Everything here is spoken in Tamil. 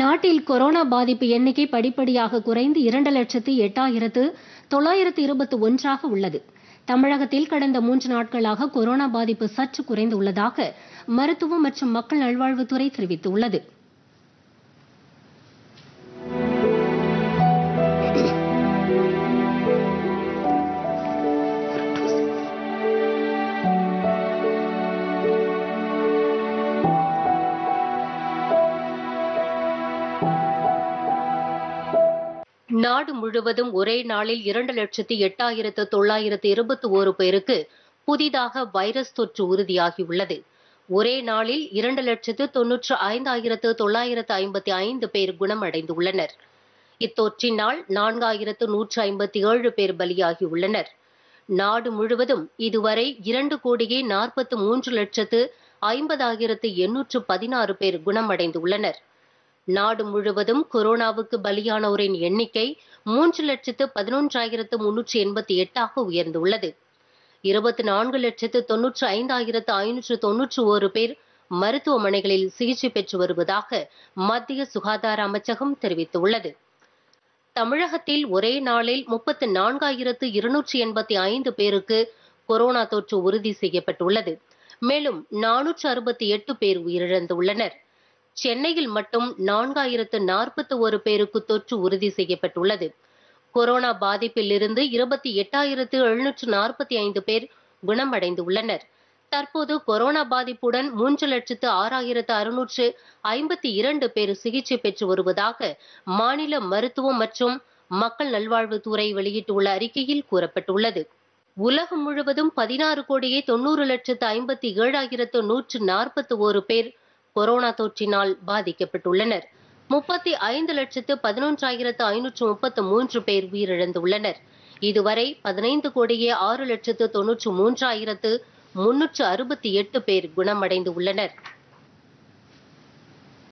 நாட்டில் கொரோனா பாதிப்பு எண்ணிக்கை படிப்படியாக குறைந்து இரண்டு லட்சத்து எட்டாயிரத்து தொள்ளாயிரத்து இருபத்தி ஒன்றாக உள்ளது தமிழகத்தில் கடந்த மூன்று நாட்களாக கொரோனா பாதிப்பு சற்று குறைந்துள்ளதாக மருத்துவம் மற்றும் மக்கள் நல்வாழ்வுத்துறை தெரிவித்துள்ளது நாடு முழுவதும் ஒரே நாளில் இரண்டு லட்சத்தி எட்டாயிரத்து தொள்ளாயிரத்து இருபத்தி ஓரு பேருக்கு புதிதாக வைரஸ் தொற்று உறுதியாகியுள்ளது ஒரே நாளில் இரண்டு லட்சத்து தொன்னூற்று ஐந்தாயிரத்து தொள்ளாயிரத்து ஐம்பத்தி ஐந்து பேர் குணமடைந்துள்ளனர் இத்தொற்றினால் நான்காயிரத்து நூற்று ஐம்பத்தி ஏழு பேர் பலியாகியுள்ளனர் நாடு முழுவதும் இதுவரை இரண்டு கோடியே நாற்பத்து மூன்று லட்சத்து ஐம்பதாயிரத்து எண்ணூற்று பதினாறு பேர் குணமடைந்துள்ளனர் நாடு முழுவதும் கொரோனாவுக்கு பலியானோரின் எண்ணிக்கை மூன்று லட்சத்து பதினொன்றாயிரத்து முன்னூற்றி எண்பத்தி எட்டாக உயர்ந்துள்ளது இருபத்தி நான்கு லட்சத்து தொன்னூற்று ஐந்தாயிரத்து ஐநூற்று தொன்னூற்று ஒரு பேர் மருத்துவமனைகளில் சிகிச்சை பெற்று வருவதாக மத்திய சுகாதார அமைச்சகம் தெரிவித்துள்ளது தமிழகத்தில் ஒரே நாளில் முப்பத்து நான்காயிரத்து இருநூற்றி எண்பத்தி ஐந்து பேருக்கு கொரோனா தொற்று உறுதி செய்யப்பட்டுள்ளது மேலும் நானூற்று அறுபத்தி எட்டு பேர் உயிரிழந்துள்ளனா் சென்னையில் மட்டும் நான்காயிரத்து நாற்பத்தி ஒரு பேருக்கு தொற்று உறுதி செய்யப்பட்டுள்ளது கொரோனா பாதிப்பில் இருந்து இருபத்தி எட்டாயிரத்து எழுநூற்று நாற்பத்தி ஐந்து பேர் குணமடைந்துள்ளனர் தற்போது கொரோனா பாதிப்புடன் மூன்று லட்சத்து ஆறாயிரத்து அறுநூற்று ஐம்பத்தி இரண்டு பேர் சிகிச்சை பெற்று வருவதாக மாநில மருத்துவம் மற்றும் மக்கள் நல்வாழ்வுத்துறை வெளியிட்டுள்ள அறிக்கையில் கூறப்பட்டுள்ளது உலகம் முழுவதும் பதினாறு கோடியே தொன்னூறு லட்சத்து ஐம்பத்தி ஏழாயிரத்து நூற்று நாற்பத்தி ஒரு பேர் கொரோனா தொற்றினால் பாதிக்கப்பட்டுள்ளனர் முப்பத்தி ஐந்து லட்சத்து பதினொன்றாயிரத்து ஐநூற்று முப்பத்து மூன்று பேர் உயிரிழந்துள்ளனர் இதுவரை பதினைந்து கோடியே ஆறு லட்சத்து தொன்னூற்று மூன்றாயிரத்து முன்னூற்று அறுபத்தி எட்டு பேர் குணமடைந்து உள்ளனர்